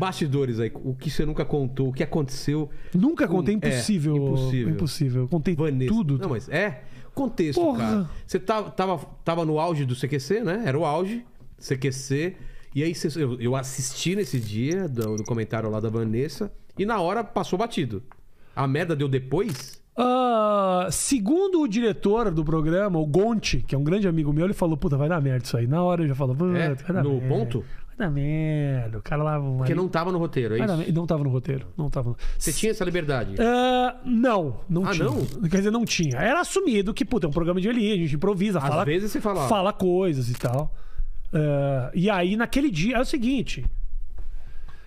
Bastidores aí, o que você nunca contou, o que aconteceu. Nunca contei, é, impossível. É, impossível. Impossível. Contei Vanessa. tudo. Não, mas é. Contexto, Porra. cara. Você tava, tá, tava, tava no auge do CQC, né? Era o auge. CQC. E aí eu, eu assisti nesse dia do, do comentário lá da Vanessa. E na hora passou batido. A merda deu depois? Uh, segundo o diretor do programa, o Gonte, que é um grande amigo meu, ele falou: Puta, vai dar merda isso aí. Na hora eu já falo: é, vai dar No merda. ponto? Puta merda, o cara lá. Porque não tava no roteiro, é ah, isso? Não tava no roteiro. Não tava no... Você tinha essa liberdade? Uh, não, não ah, tinha. Não? Quer dizer, não tinha. Era assumido que, puta, é um programa de ali, a gente improvisa, Às fala. Às vezes você fala. Fala coisas e tal. Uh, e aí, naquele dia, é o seguinte.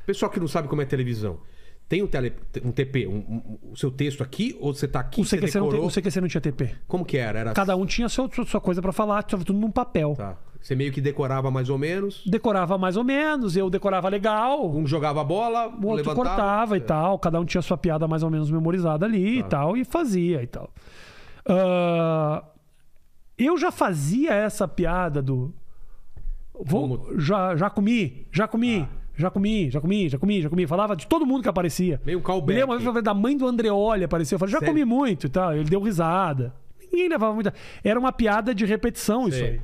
Pessoal que não sabe como é televisão, tem um, tele, um TP, um, um, o seu texto aqui, ou você tá aqui, o CQC, você decorou... não, tem, o CQC não tinha TP. Como que era? era... Cada um tinha sua sua coisa para falar, tava tudo num papel. Tá. Você meio que decorava mais ou menos. Decorava mais ou menos, eu decorava legal. Um jogava a bola, o outro levantava. cortava e é. tal. Cada um tinha sua piada mais ou menos memorizada ali tá. e tal, e fazia e tal. Uh, eu já fazia essa piada do. Vou, Como? já, já comi, já comi. Ah. Já comi, já comi, já comi, já comi. Falava de todo mundo que aparecia. Meio callback. uma vez da mãe do Andreoli apareceu. Eu falei, já Sério? comi muito e tal. Ele deu risada. Ninguém levava muita. Era uma piada de repetição Sei. isso aí.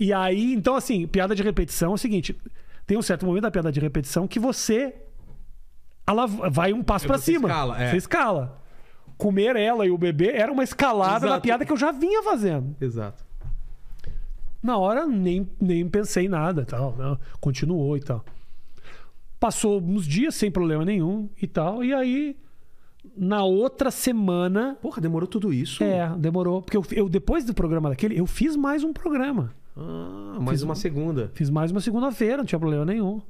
E aí, então, assim, piada de repetição é o seguinte: tem um certo momento da piada de repetição que você ela vai um passo é, para cima. Escala, é. Você escala. Comer ela e o bebê era uma escalada Exato. da piada que eu já vinha fazendo. Exato. Na hora nem, nem pensei nada, tal, né? continuou e tal. Passou uns dias sem problema nenhum e tal, e aí na outra semana, porra, demorou tudo isso? É, demorou, porque eu, eu depois do programa daquele, eu fiz mais um programa. Ah, mais fiz, uma segunda. Fiz mais uma segunda-feira, não tinha problema nenhum.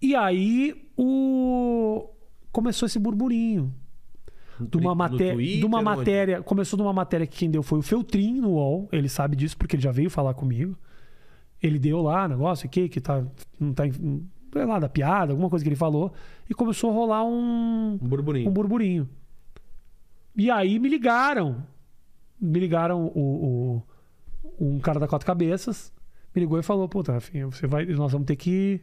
E aí o começou esse burburinho. De uma, maté Twitter, de uma matéria. Onde? Começou de uma matéria que quem deu foi o Feltrin no UOL. Ele sabe disso porque ele já veio falar comigo. Ele deu lá negócio aqui, que tá. Não tá. Sei é lá, da piada, alguma coisa que ele falou. E começou a rolar um. Um burburinho. Um burburinho. E aí me ligaram. Me ligaram o, o um cara da quatro cabeças me ligou e falou: Puta, tá, Rafinha, você vai, nós vamos ter que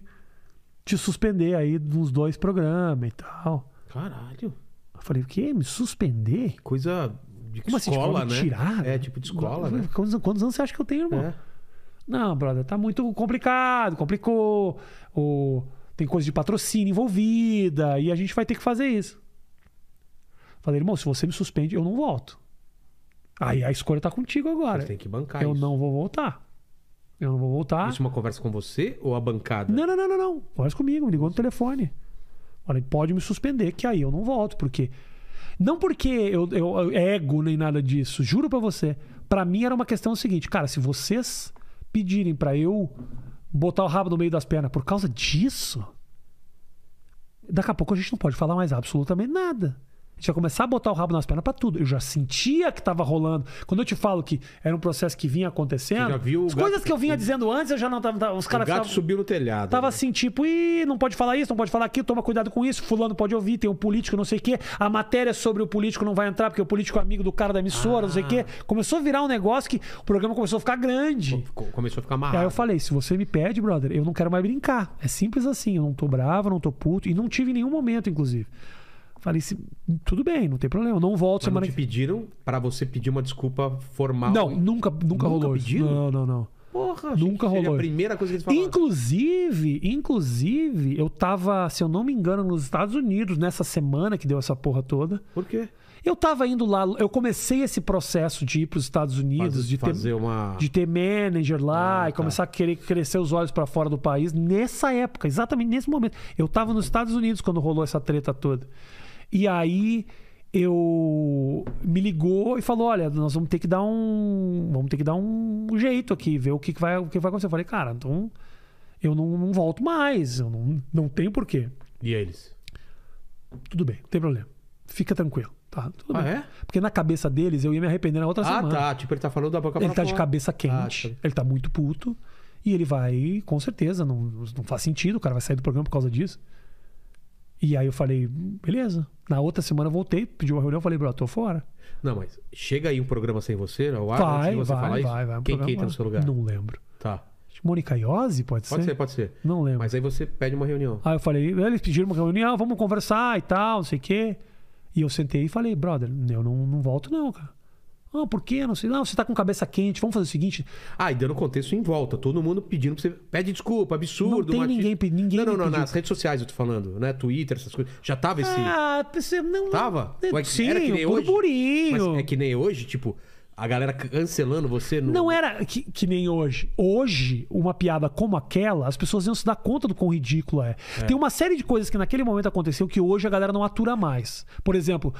te suspender aí dos dois programas e tal. Caralho. Eu falei: O quê? Me suspender? coisa de Como assim? escola, assim, tipo, né? Tirar? É, tipo de escola, né? Quantos, anos você acha que eu tenho, irmão? É. Não, brother, tá muito complicado, complicou. tem coisa de patrocínio envolvida e a gente vai ter que fazer isso. Falei, irmão, se você me suspende, eu não volto. Aí a escolha tá contigo agora. Você tem que bancar Eu isso. não vou voltar. Eu não vou voltar. Isso é uma conversa com você ou a bancada? Não, não, não, não. não. Conversa comigo, me ligou no telefone. Falei, pode me suspender, que aí eu não volto, porque. Não porque eu, eu, eu é ego nem nada disso, juro para você. para mim era uma questão seguinte, cara, se vocês pedirem para eu botar o rabo no meio das pernas por causa disso, daqui a pouco a gente não pode falar mais absolutamente nada já começar a botar o rabo nas pernas para tudo. Eu já sentia que estava rolando. Quando eu te falo que era um processo que vinha acontecendo, as coisas que eu vinha subiu. dizendo antes, eu já não tava. Os caras. O gato tava, subiu no telhado. Tava né? assim, tipo, ih, não pode falar isso, não pode falar aquilo, toma cuidado com isso, fulano pode ouvir, tem um político, não sei o quê. A matéria sobre o político não vai entrar, porque o político é amigo do cara da emissora, ah. não sei o quê. Ah. Começou a virar um negócio que o programa começou a ficar grande. Começou a ficar amarrado. E aí eu falei: se você me pede, brother, eu não quero mais brincar. É simples assim, eu não tô bravo, não tô puto. E não tive nenhum momento, inclusive. Falei, tudo bem, não tem problema, não volto Mas semana não te que... pediram para você pedir uma desculpa formal? Não, nunca, nunca, nunca rolou pediram? Não, não, não. Porra, nunca rolou. a primeira coisa que eles falaram. Inclusive, inclusive, eu tava, se eu não me engano, nos Estados Unidos nessa semana que deu essa porra toda. Por quê? Eu tava indo lá, eu comecei esse processo de ir para os Estados Unidos, Faz, de, ter, uma... de ter manager lá ah, e tá. começar tá. a querer crescer os olhos para fora do país nessa época, exatamente nesse momento. Eu tava nos Estados Unidos quando rolou essa treta toda. E aí eu me ligou e falou: "Olha, nós vamos ter que dar um, vamos ter que dar um jeito aqui, ver o que vai, o que vai acontecer". Eu falei: "Cara, então eu não, não volto mais, eu não, não tenho porquê". E é eles? Tudo bem, não tem problema. Fica tranquilo. Tá, tudo ah, bem. É? Porque na cabeça deles eu ia me arrepender na outra ah, tá, semana. Ah, tá. Tipo, ele tá falando da boca pra Ele tá de ah, cabeça tá quente, ah, tá. ele tá muito puto. E ele vai, com certeza, não, não faz sentido, o cara vai sair do programa por causa disso. E aí eu falei, beleza. Na outra semana eu voltei, pedi uma reunião, falei, bro, tô fora. Não, mas chega aí um programa sem você, né, ao ar, vai, você vai, falar vai, Vai, vai, Quem que entra no seu lugar? Não lembro. Tá. Mônica Iose, pode, pode ser? Pode ser, pode ser. Não lembro. Mas aí você pede uma reunião. Aí eu falei, eles pediram uma reunião, vamos conversar e tal, não sei o quê. E eu sentei e falei, brother, eu não, não volto não, cara. Ah, por quê? Não sei. Não, você tá com cabeça quente, vamos fazer o seguinte. Ah, e dando contexto em volta, todo mundo pedindo pra você. Pede desculpa, absurdo. Não tem ninguém, pedindo. ninguém Não, não, não, nas redes sociais eu tô falando, né? Twitter, essas coisas. Já tava esse. Ah, você não. Tava? É, Ué, Sim, era que nem burburinho. Hoje? Mas é que nem hoje, tipo. A galera cancelando você no... Não era que, que, nem hoje. Hoje, uma piada como aquela, as pessoas iam se dar conta do quão ridículo é. é. Tem uma série de coisas que naquele momento aconteceu que hoje a galera não atura mais. Por exemplo,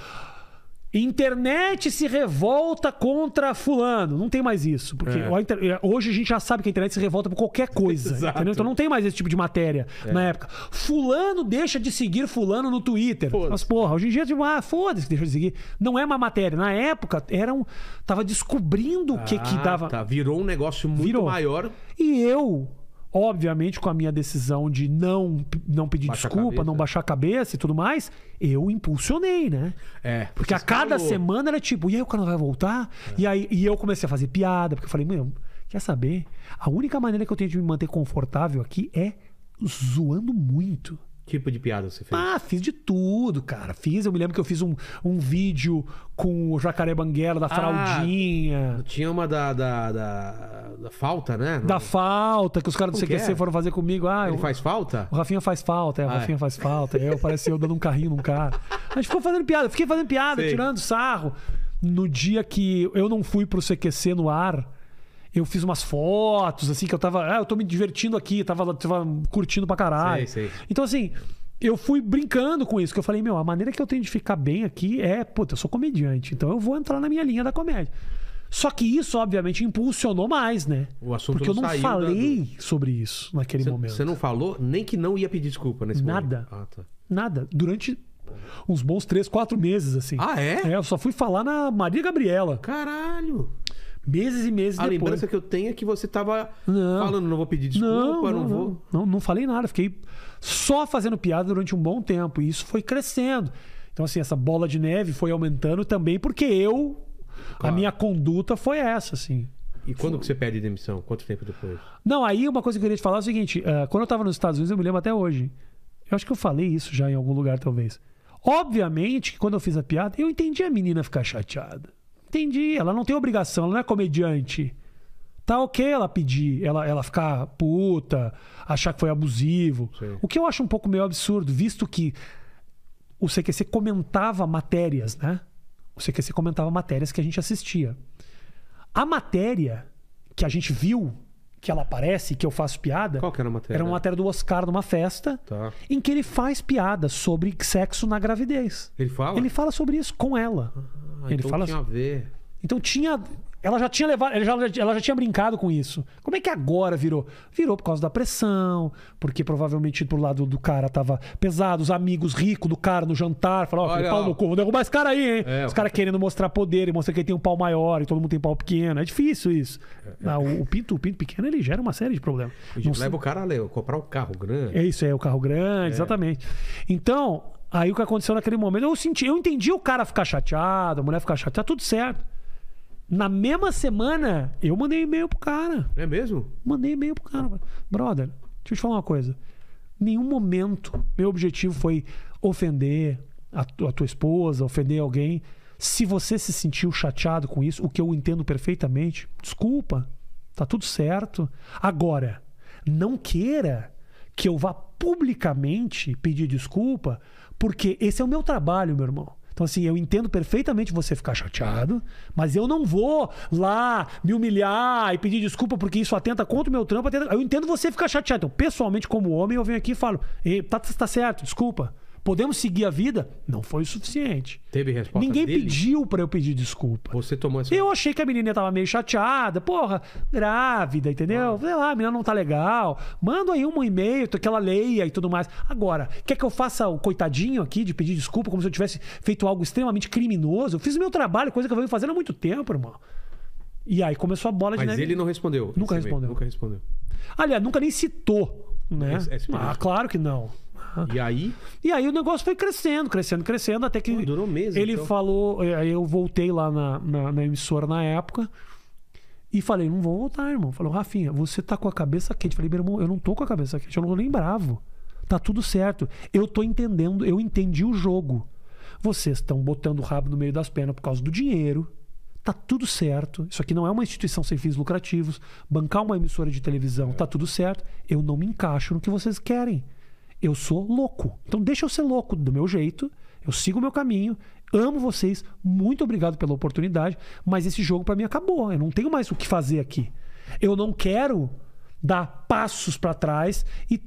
Internet se revolta contra fulano. Não tem mais isso. Porque é. é. hoje a gente já sabe que a internet se revolta por qualquer coisa. entendeu? Então não tem mais esse tipo de matéria é. na época. Fulano deixa de seguir fulano no Twitter. Mas, porra, hoje em dia, tipo, ah, foda-se que deixa de seguir. Não é uma matéria. Na época, era um... tava descobrindo o ah, que que ah, dava. Tá. Virou um negócio muito Virou. maior. E eu, Obviamente, com a minha decisão de não, não pedir desculpa, não baixar a cabeça e tudo mais, eu impulsionei, né? É. Porque a cada falou. semana era tipo, e aí o cara vai voltar? É. E aí e eu comecei a fazer piada, porque eu falei, meu, quer saber? A única maneira que eu tenho de me manter confortável aqui é zoando muito tipo de piada você fez? Ah, fiz de tudo, cara. Fiz, eu me lembro que eu fiz um, um vídeo com o Jacaré Banguela, da ah, Tinha uma da, da, da, da falta, né? Da falta, que os caras do CQC é? foram fazer comigo. Ah, Ele eu, faz falta? O Rafinha faz falta, é, o ah, é. Rafinha é. faz falta. É, eu parecia eu dando um carrinho num cara. A gente ficou fazendo piada, fiquei fazendo piada, tirando sarro. No dia que eu não fui pro CQC no ar, eu fiz umas fotos, assim, que eu tava. Ah, eu tô me divertindo aqui, tava, tava curtindo pra caralho. Sei, sei. Então, assim, eu fui brincando com isso, que eu falei, meu, a maneira que eu tenho de ficar bem aqui é, puta, eu sou comediante, então eu vou entrar na minha linha da comédia. Só que isso, obviamente, impulsionou mais, né? O assunto Porque eu não falei da... sobre isso naquele momento. Você não falou nem que não ia pedir desculpa nesse Nada. momento? Nada. Ah, tá. Nada. Durante uns bons três, quatro meses, assim. Ah, é? É, eu só fui falar na Maria Gabriela. Caralho! meses e meses a depois. A lembrança que eu tenho é que você estava falando, não vou pedir desculpa, não, não, não vou. Não, não falei nada, fiquei só fazendo piada durante um bom tempo. E isso foi crescendo. Então, assim, essa bola de neve foi aumentando também, porque eu. Claro. A minha conduta foi essa, assim. E quando que você pede demissão? Quanto tempo depois? Não, aí uma coisa que eu queria te falar é o seguinte: uh, quando eu estava nos Estados Unidos, eu me lembro até hoje. Eu acho que eu falei isso já em algum lugar, talvez. Obviamente que quando eu fiz a piada, eu entendi a menina ficar chateada. Entendi. Ela não tem obrigação, ela não é comediante. Tá ok ela pedir, ela, ela ficar puta, achar que foi abusivo. Sim. O que eu acho um pouco meio absurdo, visto que o CQC comentava matérias, né? O CQC comentava matérias que a gente assistia. A matéria que a gente viu que ela aparece, que eu faço piada. Qual que era a matéria? Era uma matéria do Oscar numa festa, tá. em que ele faz piada sobre sexo na gravidez. Ele fala? Ele fala sobre isso com ela. Ah, ele então fala tinha a ver. Então tinha ela já tinha levado, ela já, ela já tinha brincado com isso. Como é que agora virou? Virou por causa da pressão, porque provavelmente pro lado do cara tava pesado, os amigos ricos do cara no jantar, falaram, ó, pau no cu, vou derrubar esse cara aí, hein? É, os caras querendo mostrar poder e mostrar que ele tem um pau maior e todo mundo tem pau pequeno. É difícil isso. É, é. Não, o, pinto, o pinto pequeno, ele gera uma série de problemas. Não leva o cara a comprar um carro grande. É isso, é o carro grande, é. exatamente. Então, aí o que aconteceu naquele momento, eu senti, eu entendi o cara ficar chateado, a mulher ficar chateada, tá tudo certo. Na mesma semana, eu mandei e-mail pro cara. É mesmo? Mandei e-mail pro cara. Brother, deixa eu te falar uma coisa. Nenhum momento meu objetivo foi ofender a, a tua esposa, ofender alguém. Se você se sentiu chateado com isso, o que eu entendo perfeitamente, desculpa, tá tudo certo. Agora, não queira que eu vá publicamente pedir desculpa, porque esse é o meu trabalho, meu irmão. Então, assim, eu entendo perfeitamente você ficar chateado, mas eu não vou lá me humilhar e pedir desculpa porque isso atenta contra o meu trampo. Atenta... Eu entendo você ficar chateado. Então, pessoalmente, como homem, eu venho aqui e falo: tá, tá certo, desculpa podemos seguir a vida, não foi o suficiente. Teve resposta Ninguém dele? pediu para eu pedir desculpa. Você tomou essa... Eu achei que a menina tava meio chateada, porra, grávida, entendeu? Ah. Sei lá, a menina não tá legal. Manda aí um e-mail que ela leia e tudo mais. Agora, quer que eu faça o coitadinho aqui de pedir desculpa como se eu tivesse feito algo extremamente criminoso? Eu fiz o meu trabalho, coisa que eu venho fazendo há muito tempo, irmão. E aí começou a bola de Mas neve. ele não respondeu. Nunca respondeu. Nunca respondeu. Aliás, nunca nem citou, né? ah, claro que não. E aí? E aí o negócio foi crescendo, crescendo, crescendo, até que. Pô, durou meses. Ele então. falou. É, aí eu voltei lá na, na, na, emissora na época. E falei, não vou voltar, irmão. Falou, Rafinha, você tá com a cabeça quente. Falei, meu irmão, eu não tô com a cabeça quente, eu não tô nem bravo. Tá tudo certo. Eu tô entendendo, eu entendi o jogo. Vocês estão botando o rabo no meio das pernas por causa do dinheiro tá tudo certo. Isso aqui não é uma instituição sem fins lucrativos. Bancar uma emissora de televisão, é. tá tudo certo. Eu não me encaixo no que vocês querem. Eu sou louco. Então deixa eu ser louco do meu jeito. Eu sigo o meu caminho. Amo vocês. Muito obrigado pela oportunidade. Mas esse jogo para mim acabou. Eu não tenho mais o que fazer aqui. Eu não quero dar passos para trás e,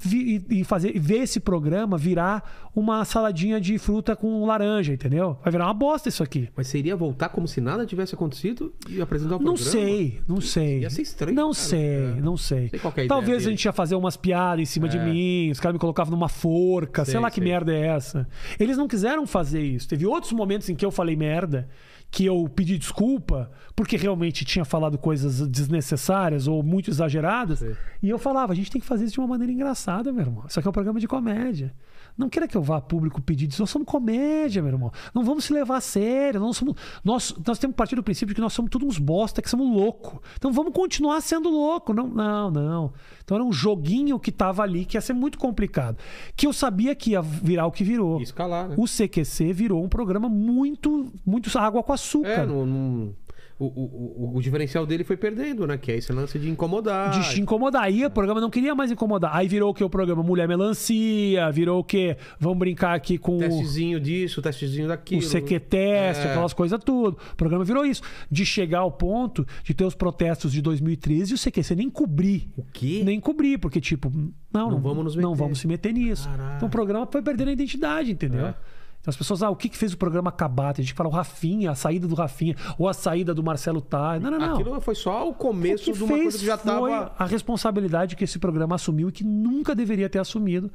e, e, fazer ver esse programa virar uma saladinha de fruta com laranja, entendeu? Vai virar uma bosta isso aqui. Mas seria voltar como se nada tivesse acontecido e apresentar o programa? Não sei, não sei. Ia ser estranho. Não cara, sei, é. não sei. sei é a Talvez a gente ia fazer umas piadas em cima é. de mim, os caras me colocavam numa forca, sei, sei lá que merda é essa. Eles não quiseram fazer isso. Teve outros momentos em que eu falei merda que eu pedi desculpa porque realmente tinha falado coisas desnecessárias ou muito exageradas. Sim. E eu falava, a gente tem que fazer isso de uma maneira engraçada, meu irmão. Isso aqui é um programa de comédia. Não queira que eu vá a público pedir desculpa Nós somos comédia, meu irmão. Não vamos se levar a sério. Nós, somos, nós, nós temos que partir do princípio que nós somos todos uns bosta, que somos louco. Então vamos continuar sendo louco. Não, não, não. Então era um joguinho que tava ali que ia ser muito complicado. Que eu sabia que ia virar o que virou. Escalar, né? O CQC virou um programa muito, muito água com açúcar açúcar. É, no, no... O, o, o, o, diferencial dele foi perdendo, né? Que é esse lance de incomodar. De te incomodar. E o é. programa não queria mais incomodar. Aí virou o que? O programa Mulher Melancia, virou o que? Vamos brincar aqui com. Testezinho disso, testezinho daquilo. O CQTeste, é. aquelas coisas tudo. O programa virou isso. De chegar ao ponto de ter os protestos de 2013 e o CQC nem cobrir. O quê? Nem cobrir, porque, tipo, não, não, não vamos nos meter. Não vamos se meter nisso. Caraca. Então o programa foi perdendo a identidade, entendeu? É. Então as pessoas, ah, o que, que fez o programa acabar? Tem gente que fala o Rafinha, a saída do Rafinha, ou a saída do Marcelo Tá. Não, não, não. Aquilo foi só o começo o de uma coisa que já estava. A responsabilidade que esse programa assumiu e que nunca deveria ter assumido.